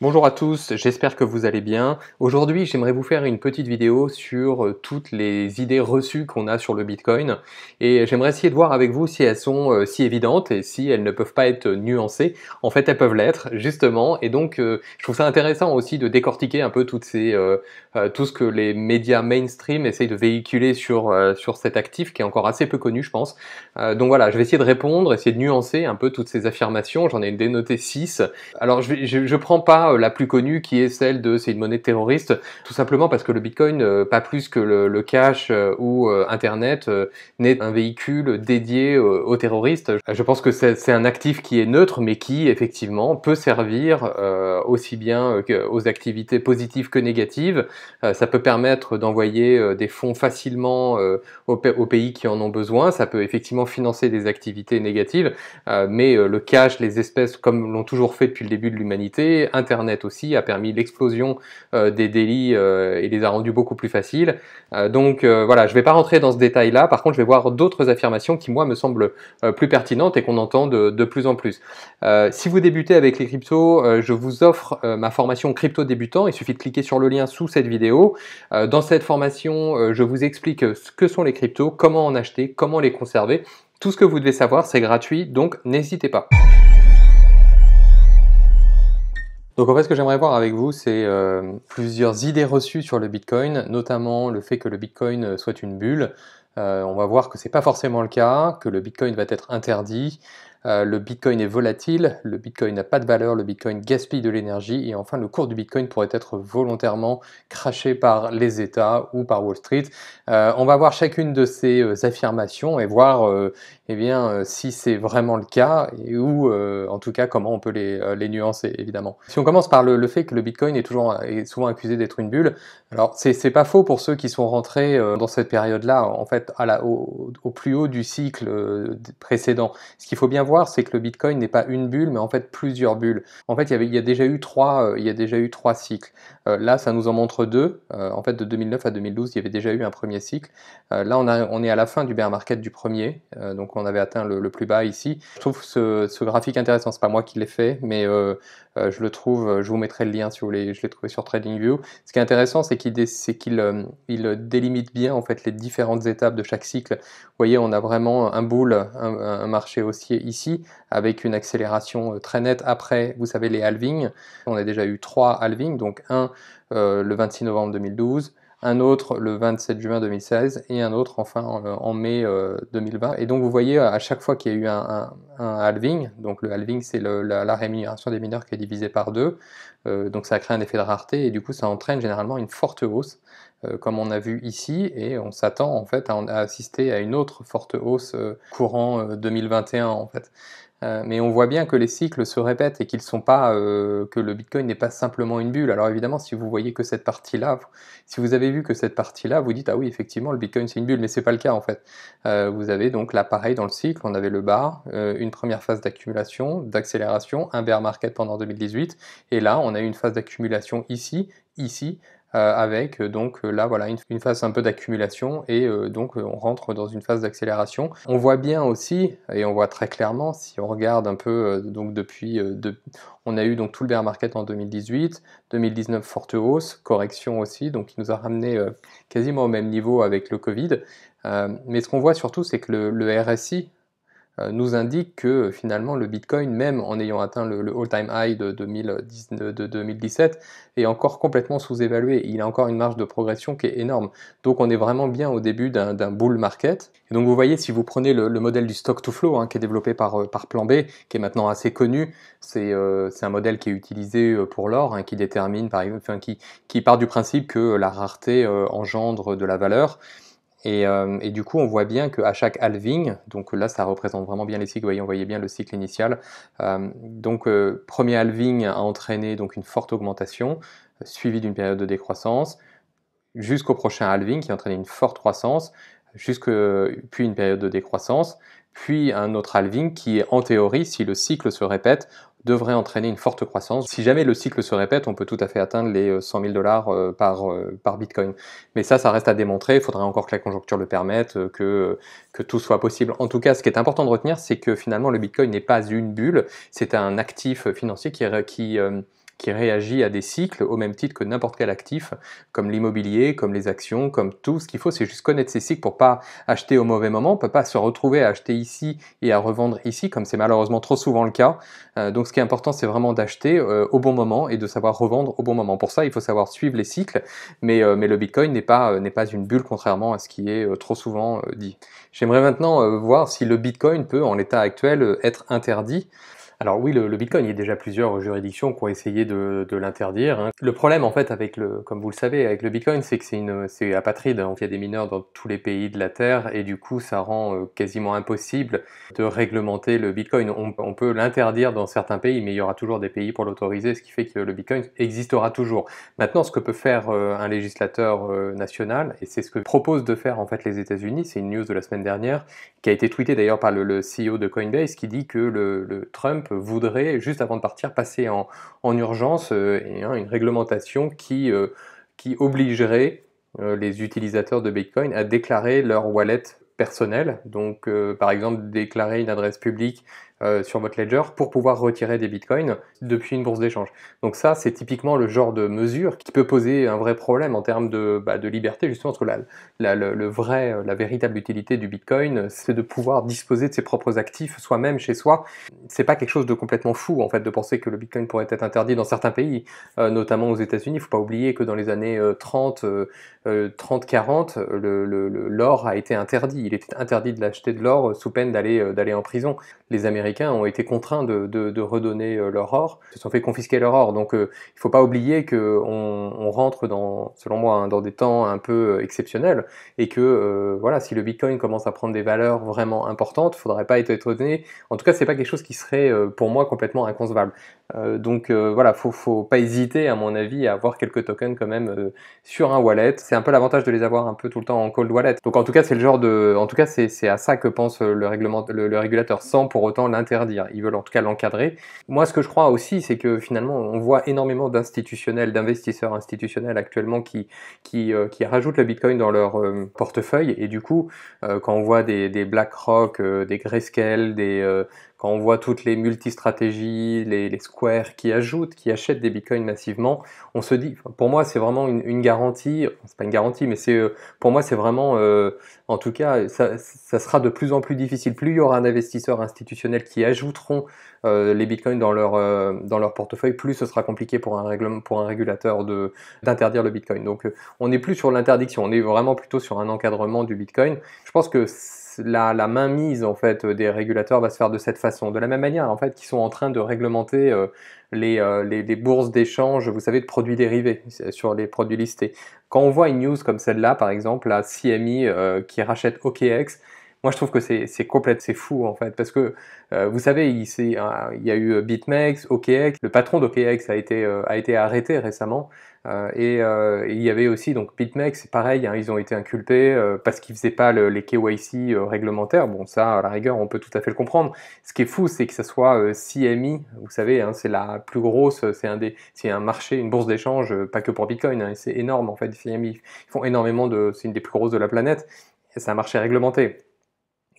Bonjour à tous, j'espère que vous allez bien. Aujourd'hui, j'aimerais vous faire une petite vidéo sur euh, toutes les idées reçues qu'on a sur le Bitcoin et j'aimerais essayer de voir avec vous si elles sont euh, si évidentes et si elles ne peuvent pas être nuancées. En fait, elles peuvent l'être justement et donc euh, je trouve ça intéressant aussi de décortiquer un peu toutes ces tout ce que les médias mainstream essayent de véhiculer sur sur cet actif qui est encore assez peu connu, je pense. donc voilà, je vais essayer de répondre, essayer de nuancer un peu toutes ces affirmations, j'en ai dénoté 6. Alors je ne prends pas euh, la plus connue qui est celle de c'est une monnaie terroriste, tout simplement parce que le Bitcoin, euh, pas plus que le, cash euh, ou Internet, n'est un véhicule dédié aux terroristes. Je pense que c'est un actif qui est neutre, mais qui effectivement peut servir aussi bien aux activités positives que négatives. ça peut permettre d'envoyer des fonds facilement aux, pays qui en ont besoin. Ça peut effectivement financer des activités négatives, mais le cash, les espèces, comme l'ont toujours fait depuis le début de l'humanité, Internet Internet aussi a permis l'explosion euh, des délits euh, et les a rendus beaucoup plus faciles. Euh, donc voilà, je ne vais pas rentrer dans ce détail-là. Par contre, je vais voir d'autres affirmations qui, moi, me semblent plus pertinentes et qu'on entend de, de, plus en plus. si vous débutez avec les cryptos, je vous offre ma formation crypto débutant. Il suffit de cliquer sur le lien sous cette vidéo. dans cette formation, je vous explique ce que sont les cryptos, comment en acheter, comment les conserver. Tout ce que vous devez savoir, c'est gratuit, donc n'hésitez pas. Donc en fait, ce que j'aimerais voir avec vous, c'est euh, plusieurs idées reçues sur le Bitcoin, notamment le fait que le Bitcoin euh, soit une bulle. Euh, on va voir que c'est pas forcément le cas, que le Bitcoin va être interdit, euh, le Bitcoin est volatile, le Bitcoin n'a pas de valeur, le Bitcoin gaspille de l'énergie et enfin le cours du Bitcoin pourrait être volontairement craché par les États ou par Wall Street. Euh, on va voir chacune de ces euh, affirmations et voir eh bien, si c'est vraiment le cas et, ou en tout cas comment on peut les, nuancer évidemment. Si on commence par le, fait que le Bitcoin est, toujours, et souvent accusé d'être une bulle, alors c'est pas faux pour ceux qui sont rentrés dans cette période-là en fait à la, au, au, plus haut du cycle précédent. Ce qu'il faut bien voir c'est que le Bitcoin n'est pas une bulle, mais en fait plusieurs bulles. En fait, il y, avait, il a déjà eu trois, euh, il y déjà eu trois cycles. Euh, là, ça nous en montre deux. Euh, en fait, de 2009 à 2012, il y avait déjà eu un premier cycle. là, on, a, on, est à la fin du bear market du premier, donc on avait atteint le, plus bas ici. Je trouve ce, graphique intéressant. C'est pas moi qui l'ai fait, mais je le trouve. Je vous mettrai le lien si vous voulez. Je l'ai trouvé sur TradingView. Ce qui est intéressant, c'est qu'il il délimite bien en fait les différentes étapes de chaque cycle. Vous voyez, on a vraiment un boule, un marché haussier ici avec une accélération euh, très nette après, vous savez, les halvings. On a déjà eu trois halvings, donc un euh, le 26 novembre 2012, un autre le 27 juin 2016 et un autre enfin euh, en, mai 2020. Euh, et donc vous voyez à chaque fois qu'il y a eu un, halving, donc le halving c'est la, rémunération des mineurs qui est divisée par deux, euh, donc ça crée un effet de rareté et du coup ça entraîne généralement une forte hausse comme on a vu ici et on s'attend en fait à, assister à une autre forte hausse courant 2021 en fait. Euh, mais on voit bien que les cycles se répètent et qu'ils sont pas euh, que le Bitcoin n'est pas simplement une bulle. Alors évidemment, si vous voyez que cette partie-là, si vous avez vu que cette partie-là, vous dites ah oui effectivement le Bitcoin c'est une bulle, mais c'est pas le cas en fait. Euh, vous avez donc l'appareil dans le cycle, on avait le bar, une première phase d'accumulation, d'accélération, un bear market pendant 2018, et là on a eu une phase d'accumulation ici, ici, euh, avec euh, donc euh, là voilà une, phase un peu d'accumulation et donc on rentre dans une phase d'accélération. On voit bien aussi et on voit très clairement si on regarde un peu donc depuis on a eu donc tout le bear market en 2018, 2019 forte hausse, correction aussi donc qui nous a ramené quasiment au même niveau avec le Covid. mais ce qu'on voit surtout c'est que le RSI euh, nous indique que finalement le Bitcoin, même en ayant atteint le, all-time high de, 2017, est encore complètement sous-évalué. Il a encore une marge de progression qui est énorme. Donc on est vraiment bien au début d'un bull market. Et donc vous voyez, si vous prenez le, modèle du stock-to-flow, hein, qui est développé par, euh, par Plan B, qui est maintenant assez connu, c'est euh, un modèle qui est utilisé pour l'or, hein, qui détermine, par exemple, qui, part du principe que la rareté engendre de la valeur. Euh, et, du coup, on voit bien qu'à chaque halving, donc là, ça représente vraiment bien les cycles, vous voyez, on voyait bien le cycle initial. Euh, donc, euh, premier halving a entraîné donc une forte augmentation, suivie d'une période de décroissance, jusqu'au prochain halving qui a entraîné une forte croissance, puis une période de décroissance puis un autre halving qui, en théorie, si le cycle se répète, devrait entraîner une forte croissance. Si jamais le cycle se répète, on peut tout à fait atteindre les 100 euh, 000 dollars euh, par, euh, par Bitcoin. Mais ça, ça reste à démontrer. Il faudrait encore que la conjoncture le permette, que, que tout soit possible. En tout cas, ce qui est important de retenir, c'est que finalement, le Bitcoin n'est pas une bulle. C'est un actif financier qui, qui qui réagit à des cycles au même titre que n'importe quel actif, comme l'immobilier, comme les actions, comme tout. Ce qu'il faut, c'est juste connaître ces cycles pour pas acheter au mauvais moment. On peut pas se retrouver à acheter ici et à revendre ici, comme c'est malheureusement trop souvent le cas. Euh, donc, ce qui est important, c'est vraiment d'acheter euh, au bon moment et de savoir revendre au bon moment. Pour ça, il faut savoir suivre les cycles, mais, euh, mais le Bitcoin n'est pas, n'est pas une bulle, contrairement à ce qui est trop souvent dit. J'aimerais maintenant voir si le Bitcoin peut, en l'état actuel, être interdit. Alors oui, le, Bitcoin, il y a déjà plusieurs juridictions qui ont essayé de, l'interdire. Hein. Le problème, en fait, avec le, comme vous le savez, avec le Bitcoin, c'est que c'est apatride. Hein. Il y a des mineurs dans tous les pays de la Terre et du coup, ça rend euh, quasiment impossible de réglementer le Bitcoin. On, peut l'interdire dans certains pays, mais il y aura toujours des pays pour l'autoriser, ce qui fait que le Bitcoin existera toujours. Maintenant, ce que peut faire euh, un législateur euh, national, et c'est ce que propose de faire en fait les États-Unis, c'est une news de la semaine dernière qui a été tweetée d'ailleurs par le, CEO de Coinbase qui dit que le Trump voudrait, juste avant de partir, passer en, urgence euh, hein, une réglementation qui, euh, qui obligerait euh, les utilisateurs de Bitcoin à déclarer leur wallet personnel, donc par exemple déclarer une adresse publique euh, sur votre ledger pour pouvoir retirer des bitcoins depuis une bourse d'échange. Donc ça, c'est typiquement le genre de mesure qui peut poser un vrai problème en termes de, bah, de liberté, justement, parce que la, la, le, vrai, euh, la véritable utilité du bitcoin, euh, c'est de pouvoir disposer de ses propres actifs soi-même chez soi. C'est pas quelque chose de complètement fou, en fait, de penser que le bitcoin pourrait être interdit dans certains pays, notamment aux États-Unis. Il faut pas oublier que dans les années 30, 30-40, l'or a été interdit. Il était interdit de l'acheter de l'or sous peine d'aller en prison. Les Américains ont été contraints de, redonner euh, leur or, se sont fait confisquer leur or. Donc euh, il ne faut pas oublier qu'on on rentre dans, selon moi, hein, dans des temps un peu euh, exceptionnels et que voilà, si le Bitcoin commence à prendre des valeurs vraiment importantes, il faudrait pas être étonné. En tout cas, ce n'est pas quelque chose qui serait pour moi complètement inconcevable. Euh, donc euh, voilà, faut, faut pas hésiter à mon avis à avoir quelques tokens quand même euh, sur un wallet. C'est un peu l'avantage de les avoir un peu tout le temps en cold wallet. Donc en tout cas c'est le genre de, en tout cas c'est à ça que pense le, régulateur sans pour autant l'interdire. Ils veulent en tout cas l'encadrer. Moi ce que je crois aussi c'est que finalement on voit énormément d'institutionnels, d'investisseurs institutionnels actuellement qui qui, rajoutent le Bitcoin dans leur portefeuille et du coup quand on voit des, des BlackRock, des Grayscale, des quand on voit toutes les multi-stratégies, les, squares qui ajoutent, qui achètent des bitcoins massivement, on se dit, pour moi, c'est vraiment une, garantie. C'est pas une garantie, mais c'est euh, pour moi, c'est vraiment, euh, en tout cas, ça, sera de plus en plus difficile. Plus il y aura investisseur institutionnel qui ajouteront euh, les bitcoins dans leur, dans leur portefeuille, plus ce sera compliqué pour un, pour un régulateur d'interdire le bitcoin. Donc, on n'est plus sur l'interdiction, on est vraiment plutôt sur un encadrement du bitcoin. Je pense que la, mainmise en fait euh, des régulateurs va se faire de cette façon. De la même manière en fait qu'ils sont en train de réglementer euh, euh, les, bourses d'échange, vous savez, de produits dérivés sur les produits listés. Quand on voit une news comme celle-là, par exemple, la CMI qui rachète OKX, moi, je trouve que c'est complète, c'est fou en fait, parce que euh, vous savez, il, y a eu euh, BitMEX, OKEx, le patron d'OKEx a, été euh, a été arrêté récemment, et, il y avait aussi, donc BitMEX, c'est pareil, hein, ils ont été inculpés parce qu'ils ne faisaient pas les KYC réglementaires. Bon, ça, à la rigueur, on peut tout à fait le comprendre. Ce qui est fou, c'est que ce soit CME, vous savez, hein, c'est la plus grosse, c'est un, des, un marché, une bourse d'échange, pas que pour Bitcoin, hein, c'est énorme en fait, CMI. Ils font énormément de, c'est une des plus grosses de la planète, c'est un marché réglementé.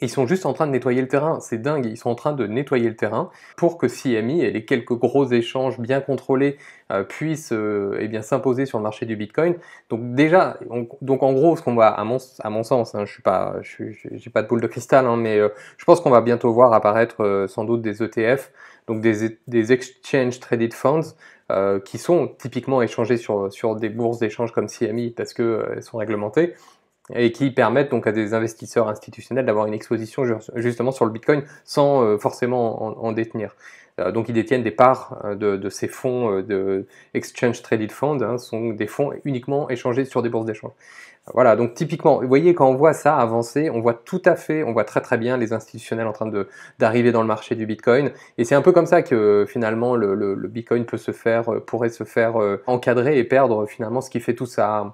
Ils sont juste en train de nettoyer le terrain, c'est dingue, ils sont en train de nettoyer le terrain pour que CMI et les quelques gros échanges bien contrôlés euh, puissent euh, eh bien s'imposer sur le marché du Bitcoin. Donc déjà, donc en gros, ce qu'on va, à mon, à mon sens, hein, je suis pas, je pas de boule de cristal, hein, mais euh, je pense qu'on va bientôt voir apparaître sans doute des ETF, donc des, des exchange traded funds, qui sont typiquement échangés sur, sur des bourses d'échange comme CMI parce qu'elles sont réglementées, et qui permettent donc à des investisseurs institutionnels d'avoir une exposition justement sur le Bitcoin sans euh, forcément en, en détenir. Euh, donc ils détiennent des parts hein, de, ces fonds euh, de Exchange Traded Fund, hein, sont des fonds uniquement échangés sur des bourses d'échange. Voilà, donc typiquement, vous voyez, quand on voit ça avancer, on voit tout à fait, on voit très très bien les institutionnels en train d'arriver dans le marché du Bitcoin. Et c'est un peu comme ça que finalement le, Bitcoin peut se faire, euh, pourrait se faire encadrer et perdre finalement ce qui fait sa,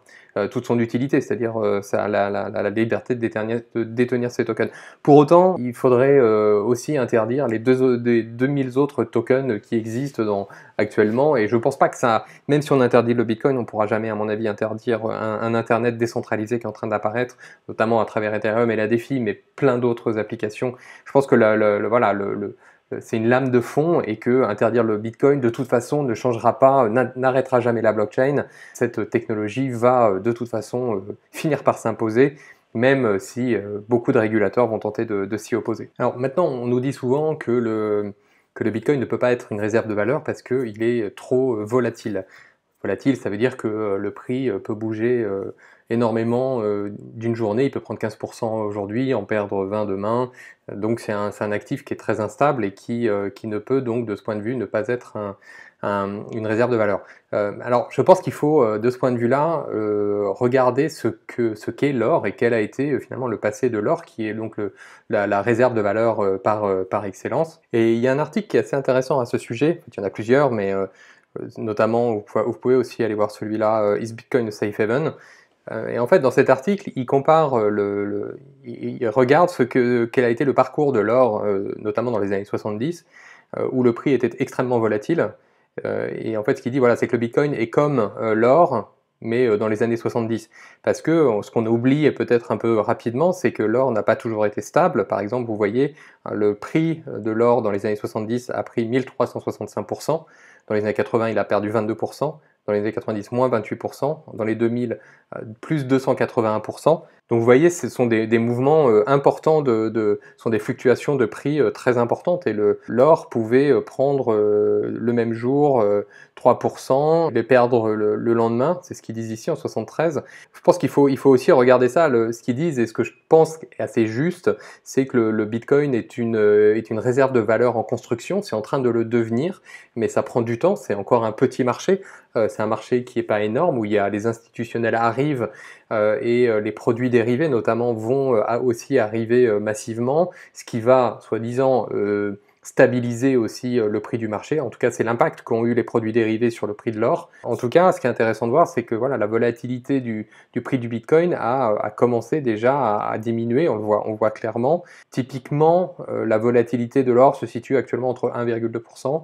toute son utilité, c'est-à-dire la, la, la, liberté de, de détenir, ces tokens. Pour autant, il faudrait aussi interdire les, deux, les 2000 autres token qui existent dans, actuellement. Et je pense pas que ça, même si on interdit le Bitcoin, on ne pourra jamais, à mon avis, interdire un, Internet décentralisé qui est en train d'apparaître, notamment à travers Ethereum et la DeFi, mais plein d'autres applications. Je pense que le voilà, le, c'est une lame de fond et que interdire le Bitcoin de toute façon ne changera pas, n'arrêtera jamais la blockchain. Cette technologie va euh, de toute façon euh, finir par s'imposer même euh, si beaucoup de régulateurs vont tenter de, de s'y opposer. Alors maintenant, on nous dit souvent que le, que le Bitcoin ne peut pas être une réserve de valeur parce qu'il est trop euh, volatile. Volatile, ça veut dire que euh, le prix euh, peut bouger énormément d'une journée. Il peut prendre 15% aujourd'hui, en perdre 20 demain. Donc c'est un, actif qui est très instable et qui, qui, ne peut donc de ce point de vue ne pas être un, une réserve de valeur. Euh, alors, je pense qu'il faut, euh, de ce point de vue-là, euh, regarder ce qu'est l'or et quel a été finalement le passé de l'or, qui est donc la, réserve de valeur par, excellence. Et il y a un article qui est assez intéressant à ce sujet. Il y en a plusieurs, mais notamment, vous pouvez, aussi aller voir celui-là, Is Bitcoin a safe haven et en fait, dans cet article, il compare, il regarde ce que, quel a été le parcours de l'or, notamment dans les années 70, où le prix était extrêmement volatile. Euh, et en fait, ce qu'il dit, voilà, c'est que le Bitcoin est comme euh, l'or, mais euh, dans les années 70. Parce que ce qu'on oublie peut-être un peu rapidement, c'est que l'or n'a pas toujours été stable. Par exemple, vous voyez, hein, le prix de l'or dans les années 70 a pris 1365%. Dans les années 80, il a perdu 22%. Dans les années 90, moins 28%. Dans les 2000, plus 281%. Donc vous voyez, ce sont des, mouvements euh, importants, de, sont des fluctuations de prix euh, très importantes. Et l'or pouvait euh, prendre le même jour 3%, les perdre le, lendemain. C'est ce qu'ils disent ici en 73. Je pense qu'il faut, il faut aussi regarder ça. ce qu'ils disent et ce que je pense est assez juste, c'est que le, Bitcoin est une, est une réserve de valeur en construction. C'est en train de le devenir, mais ça prend du temps. C'est encore un petit marché. c'est un marché qui n'est pas énorme, où il y a, les institutionnels arrivent euh, et euh, les produits dérivés notamment vont euh, aussi arriver massivement, ce qui va, soi-disant, stabiliser aussi le prix du marché. En tout cas, c'est l'impact qu'ont eu les produits dérivés sur le prix de l'or. En tout cas, ce qui est intéressant de voir, c'est que voilà, la volatilité du, prix du Bitcoin a, commencé déjà à, diminuer. On le voit, clairement. Typiquement, la volatilité de l'or se situe actuellement entre 1,2%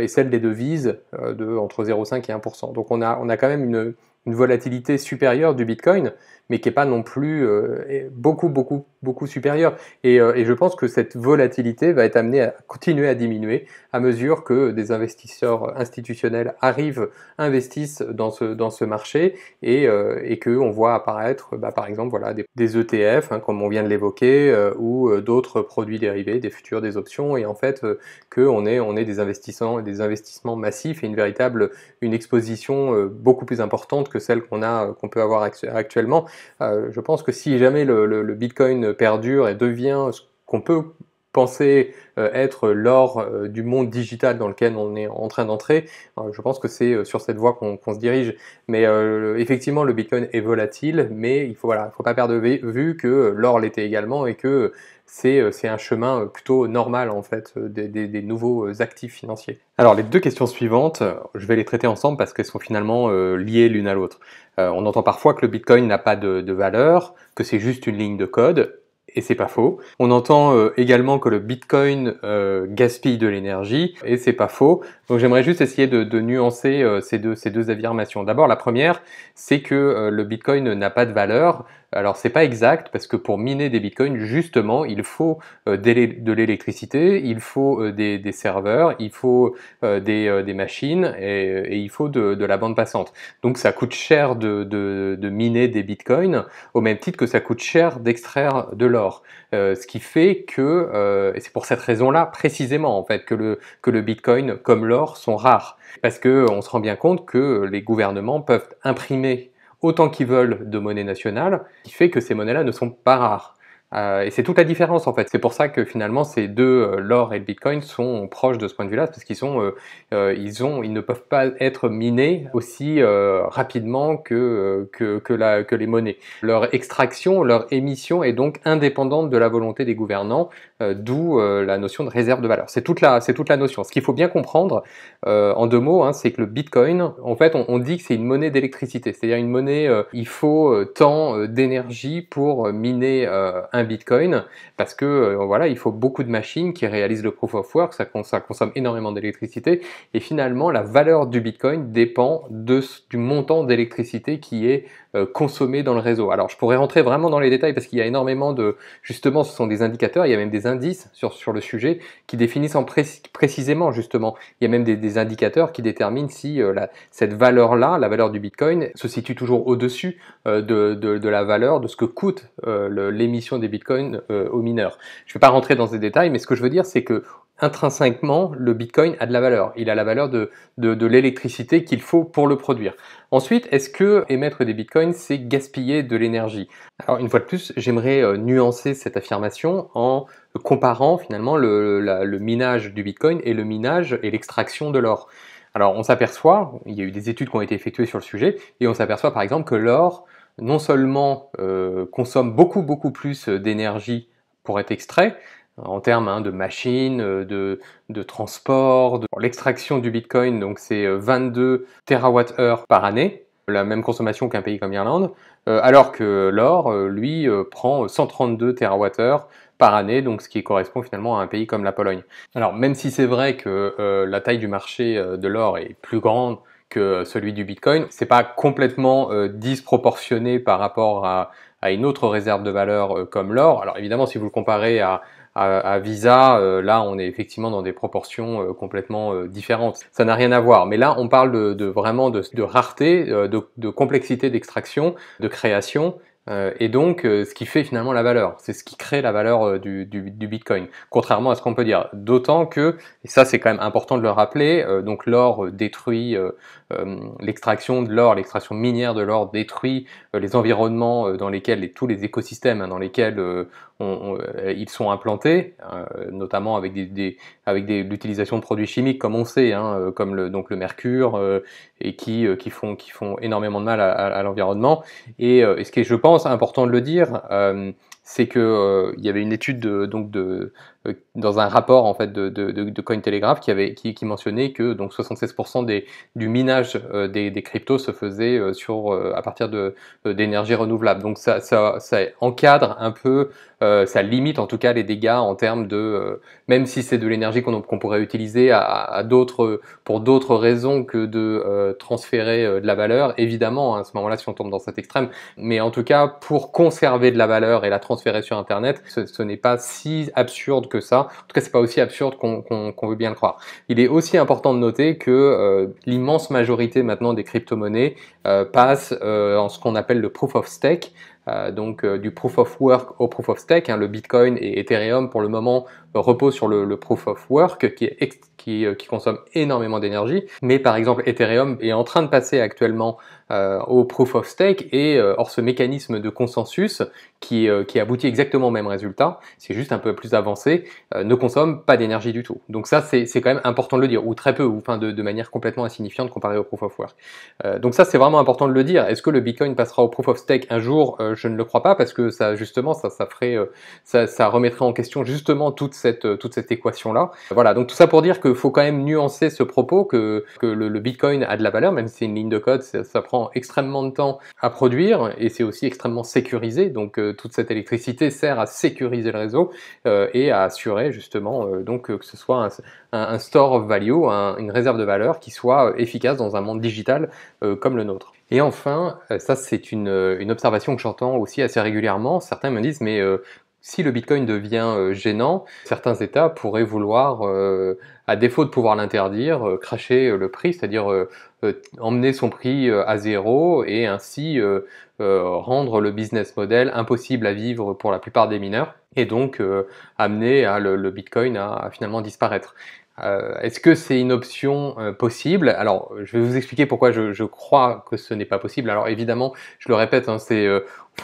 et celle des devises de entre 0,5 et 1%. Donc on a quand même une, une volatilité supérieure du Bitcoin, mais qui n'est pas non plus euh, beaucoup, beaucoup beaucoup supérieure euh, Et, je pense que cette volatilité va être amenée à continuer à diminuer à mesure que des investisseurs institutionnels arrivent, investissent dans ce, dans ce marché et, euh, qu'on voit apparaître, bah, par exemple, voilà, des, ETF, e hein, comme on vient de l'évoquer, euh, ou d'autres produits dérivés, des futurs, des options, et en fait qu'on ait, on est des, investissements, des investissements massifs et une véritable une exposition beaucoup plus importante que celle qu'on a qu'on peut avoir actuellement. je pense que si jamais le Bitcoin perdure et devient ce qu'on peut penser euh, être l'or euh, du monde digital dans lequel on est en train d'entrer. Euh, je pense que c'est sur cette voie qu'on se dirige. Mais effectivement, le Bitcoin est volatile, mais il faut faut pas perdre de vue que l'or l'était également et que c'est un chemin plutôt normal en fait des, nouveaux actifs financiers. Alors les deux questions suivantes, je vais les traiter ensemble parce qu'elles sont finalement liées l'une à l'autre. on entend parfois que le Bitcoin n'a pas de valeur, que c'est juste une ligne de code et c'est pas faux. On entend euh, également que le Bitcoin euh, gaspille de l'énergie, et c'est pas faux. Donc j'aimerais juste essayer de, nuancer euh, ces, deux, ces deux affirmations. D'abord, la première, c'est que le Bitcoin n'a pas de valeur. Alors c'est pas exact parce que pour miner des bitcoins, justement, il faut euh, de l'électricité, il faut euh, des, serveurs, il faut euh, des, machines et, il faut de, la bande passante. Donc ça coûte cher de, miner des bitcoins au même titre que ça coûte cher d'extraire de l'or. ce qui fait que, et c'est pour cette raison-là précisément en fait que le, que le bitcoin comme l'or sont rares. Parce qu'on se rend bien compte que les gouvernements peuvent imprimer autant qu'ils veulent de monnaie nationale, qui fait que ces monnaies-là ne sont pas rares. Euh, et c'est toute la différence en fait. C'est pour ça que finalement ces deux, euh, l'or et le bitcoin, sont proches de ce point de vue-là, parce qu'ils sont, euh, ils ont, ils ne peuvent pas être minés aussi rapidement que que, que les monnaies. Leur extraction, leur émission est donc indépendante de la volonté des gouvernants, d'où la notion de réserve de valeur. C'est toute la, c'est toute la notion. Ce qu'il faut bien comprendre, en deux mots, hein, c'est que le bitcoin, en fait, on, dit que c'est une monnaie d'électricité, c'est-à-dire une monnaie, il faut tant d'énergie pour miner un Bitcoin parce que euh, voilà, il faut beaucoup de machines qui réalisent le proof of work, ça, ça consomme énormément d'électricité et finalement la valeur du Bitcoin dépend de, du montant d'électricité qui est euh, consommer dans le réseau. Alors je pourrais rentrer vraiment dans les détails parce qu'il y a énormément de... Justement, ce sont des indicateurs, il y a même des indices sur, sur le sujet qui définissent en précisément justement. Il y a même des, indicateurs qui déterminent si euh, cette valeur-là, la valeur du Bitcoin, se situe toujours au-dessus euh, de, la valeur de ce que coûte l'émission des Bitcoins aux mineurs. Je ne vais pas rentrer dans ces détails, mais ce que je veux dire, c'est que intrinsèquement, le Bitcoin a de la valeur. Il a la valeur de, l'électricité qu'il faut pour le produire. Ensuite, est-ce que émettre des Bitcoins, c'est gaspiller de l'énergie Alors, une fois de plus, j'aimerais euh, nuancer cette affirmation en comparant finalement le, minage du Bitcoin et le minage et l'extraction de l'or. Alors, on s'aperçoit, il y a eu des études qui ont été effectuées sur le sujet, et on s'aperçoit par exemple que l'or, non seulement euh, consomme beaucoup, beaucoup plus euh, d'énergie pour être extrait, en termes hein, de machines, euh, de, de transport. De... L'extraction du Bitcoin, donc c'est 22 euh, TWh par année, la même consommation qu'un pays comme l'Irlande, euh, alors que l'or, lui, prend 132 TWh par année, donc ce qui correspond finalement à un pays comme la Pologne. Alors même si c'est vrai que la taille du marché de l'or est plus grande que celui du Bitcoin, c'est pas complètement disproportionné par rapport à, à une autre réserve de valeur comme l'or. Alors évidemment, si vous le comparez à à, Visa, euh, là, on est effectivement dans des proportions euh, complètement euh, différentes. Ça n'a rien à voir. Mais là, on parle de, vraiment de, rareté, de, complexité d'extraction, de création et donc, ce qui fait finalement la valeur, c'est ce qui crée la valeur du, du Bitcoin, contrairement à ce qu'on peut dire. D'autant que, et ça c'est quand même important de le rappeler, donc l'or détruit euh, l'extraction de l'or, l'extraction minière de l'or détruit euh, les environnements euh, dans lesquels et tous les écosystèmes hein, dans lesquels ils sont implantés, hein, notamment avec des, avec l'utilisation de produits chimiques comme on sait, hein, comme le, donc le mercure et qui, qui, font, font énormément de mal à, l'environnement. Et, ce qui est, je pense, important de le dire, c'est que il y avait une étude donc de, euh, dans un rapport en fait de, de, de Cointelegraph qui, avait, qui, qui, mentionnait que donc 76% des, du minage euh, des, des, cryptos se faisait euh, sur, à partir de d'énergie renouvelable. Donc ça, ça, ça, encadre un peu, ça limite en tout cas les dégâts en termes de, même si c'est de l'énergie qu'on qu'on pourrait utiliser à, à d'autres, pour d'autres raisons que de transférer de la valeur, évidemment, hein, à ce moment-là, si on tombe dans cet extrême, mais en tout cas, pour conserver de la valeur et la transférer sur Internet, ce, ce n'est pas si absurde que ça. En tout cas, c'est pas aussi absurde qu'on veut bien le croire. Il est aussi important de noter que euh, l'immense majorité maintenant des crypto-monnaies euh, passe euh, en ce qu'on appelle le proof of stake donc du proof of work au proof of stake. Hein. le Bitcoin et Ethereum pour le moment reposent sur le, proof of work qui, qui consomme énormément d'énergie. Mais par exemple Ethereum est en train de passer actuellement euh, au proof of stake et euh, hors ce mécanisme de consensus qui, euh, qui aboutit exactement au même résultat, c'est juste un peu plus avancé, ne consomme pas d'énergie du tout. Donc ça, c'est quand même important de le dire, ou très peu, ou enfin de, de manière complètement insignifiante comparé au proof of work. donc ça, c'est vraiment important de le dire. Est-ce que le Bitcoin passera au proof of stake un jour Je ne le crois pas parce que ça, justement, ça, ça ferait, ça, ça remettrait en question justement toute cette, toute cette équation-là. Voilà, donc tout ça pour dire qu'il faut quand même nuancer ce propos que, que le, Bitcoin a de la valeur, même si c'est une ligne de code, ça, ça prend extrêmement de temps à produire et c'est aussi extrêmement sécurisé. Donc euh, toute cette électricité sert à sécuriser le réseau euh, et à assurer justement euh, donc que ce soit un, store of value, une réserve de valeur qui soit efficace dans un monde digital comme le nôtre. Et enfin, ça c'est une, une, observation que j'entends aussi assez régulièrement, certains me disent mais si le Bitcoin devient euh, gênant, certains États pourraient vouloir, euh, à défaut de pouvoir l'interdire, euh, cracher le prix, c'est-à-dire emmener son prix à zéro et ainsi rendre le business model impossible à vivre pour la plupart des mineurs et donc amener le, Bitcoin à, finalement disparaître. Est-ce que c'est une option possible Alors, je vais vous expliquer pourquoi je, crois que ce n'est pas possible. Alors, évidemment, je le répète, hein, c'est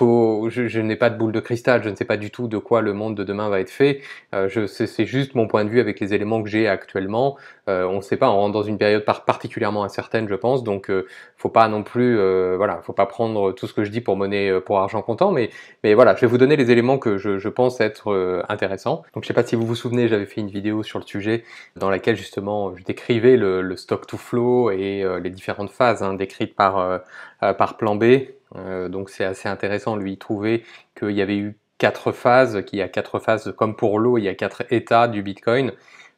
je, n'ai pas de boule de cristal, je ne sais pas du tout de quoi le monde de demain va être fait. Euh, c'est, juste mon point de vue avec les éléments que j'ai actuellement. Euh, on ne sait pas, on rentre dans une période par particulièrement incertaine, je pense. Donc, euh, faut pas non plus, euh, voilà, faut pas prendre tout ce que je dis pour monnaie, euh, pour argent comptant. Mais, mais voilà, je vais vous donner les éléments que je, je pense être euh, intéressants. Donc, je sais pas si vous vous souvenez, j'avais fait une vidéo sur le sujet dans laquelle justement je décrivais le, le stock to flow et les différentes phases hein, décrites par par Plan B euh, donc c'est assez intéressant, de lui, trouver qu'il y avait eu quatre phases, qu'il y a quatre phases, comme pour l'eau, il y a quatre états du Bitcoin.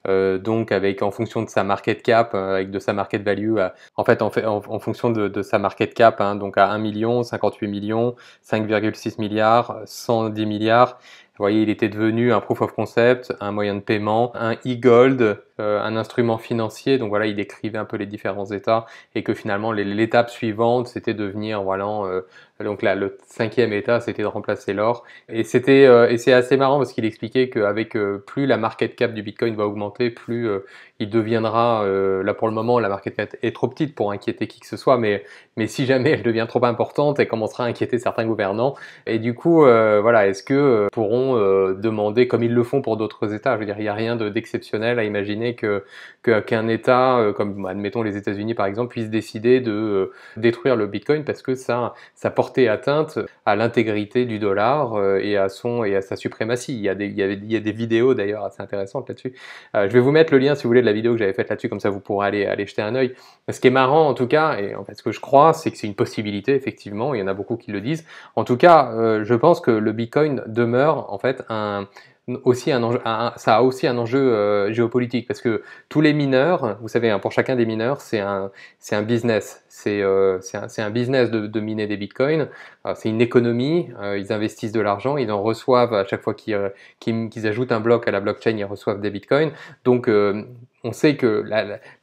Euh, donc avec en fonction de sa market cap, euh, avec de sa market value, en fait en, fonction de, sa market cap, hein, donc à 1 million, 58 millions, 5,6 milliards, 110 milliards, vous voyez, il était devenu un proof of concept, un moyen de paiement, un e-gold, euh, un instrument financier. Donc voilà, il décrivait un peu les différents états et que finalement l'étape suivante, c'était devenir voilà euh, donc là, le cinquième état, c'était de remplacer l'or. Et c'était euh, et c'est assez marrant parce qu'il expliquait qu'avec euh, plus la market cap du Bitcoin va augmenter, plus euh, il deviendra. Euh, là pour le moment, la market cap est trop petite pour inquiéter qui que ce soit, mais mais si jamais elle devient trop importante, elle commencera à inquiéter certains gouvernants. Et du coup, voilà, est-ce que pourront demander comme ils le font pour d'autres États Je veux dire, il n'y a rien d'exceptionnel à imaginer que qu'un État, comme admettons les États-Unis par exemple, puisse décider de détruire le Bitcoin parce que ça ça porte atteinte à l'intégrité du dollar euh, et à son et à sa suprématie. Il y a des, il y des vidéos d'ailleurs assez intéressantes là-dessus. Euh, je vais vous mettre le lien si vous voulez de la vidéo que j'avais faite là-dessus, comme ça vous pourrez aller, aller jeter un œil. Ce qui est marrant en tout cas, et en fait ce que je crois, c'est que c'est une possibilité effectivement, il y en a beaucoup qui le disent. En tout cas, euh, je pense que le Bitcoin demeure en fait un, aussi un enjeu, ça a aussi un enjeu euh, géopolitique parce que tous les mineurs, vous savez, hein, pour chacun des mineurs, c'est un, c'est un business. C'est, euh, c'est, un, business de, de miner des bitcoins. Euh, c'est une économie. ils investissent de l'argent, ils en reçoivent à chaque fois qu'ils, qu'ils, qu'ils, ajoutent un bloc à la blockchain, ils reçoivent des bitcoins. Donc on sait que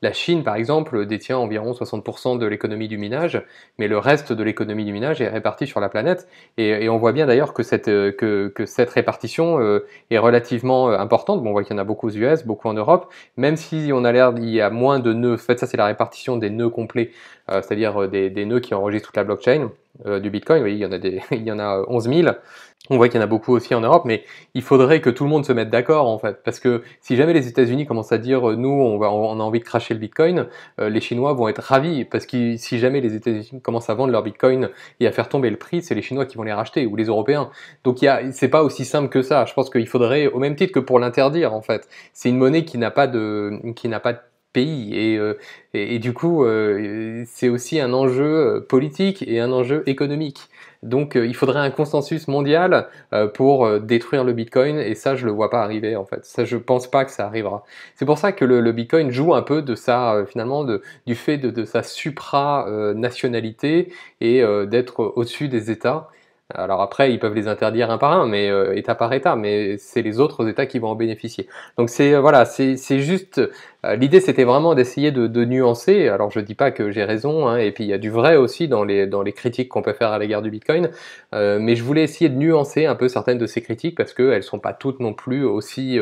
la, Chine, par exemple, détient environ 60% de l'économie du minage, mais le reste de l'économie du minage est réparti sur la planète. Et, on voit bien d'ailleurs que cette, euh, que, cette répartition euh, est relativement euh, importante. Bon, on voit qu'il y en a beaucoup aux US, beaucoup en Europe, même si on a l'air il y a moins de nœuds. En fait, ça, c'est la répartition des nœuds complets, c'est-à-dire des, des nœuds qui enregistrent toute la blockchain. Euh, du Bitcoin. voyez, il y en a, des, il y en a 11 euh, 000. On voit qu'il y en a beaucoup aussi en Europe, mais il faudrait que tout le monde se mette d'accord en fait, parce que si jamais les États-Unis commencent à dire euh, nous on, on a envie de cracher le Bitcoin, les Chinois vont être ravis parce que si jamais les États-Unis commencent à vendre leur Bitcoin et à faire tomber le prix, c'est les Chinois qui vont les racheter ou les Européens. Donc il c'est pas aussi simple que ça. Je pense qu'il faudrait au même titre que pour l'interdire en fait. C'est une monnaie qui n'a pas de qui n'a pas de pays. Euh, et, du coup, euh, c'est aussi un enjeu euh, politique et un enjeu économique. Donc il faudrait un consensus mondial pour détruire le Bitcoin et ça je le vois pas arriver en fait. Ça je pense pas que ça arrivera. C'est pour ça que le, Bitcoin joue un peu de sa finalement du fait de, de sa supranationalité et d'être au-dessus des États. Alors après, ils peuvent les interdire un par un, mais euh, état par état, mais c'est les autres États qui vont en bénéficier. Donc c'est euh, voilà, c'est juste euh, l'idée, c'était vraiment d'essayer de, nuancer. Alors je dis pas que j'ai raison, hein, et puis il y a du vrai aussi dans les dans les critiques qu'on peut faire à l'égard du Bitcoin, mais je voulais essayer de nuancer un peu certaines de ces critiques parce qu'elles sont pas toutes non plus aussi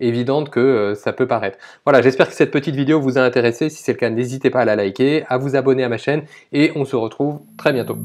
évidentes que ça peut paraître. Voilà, j'espère que cette petite vidéo vous a intéressé. Si c'est le cas, n'hésitez pas à la liker, à vous abonner à ma chaîne, et on se retrouve très bientôt.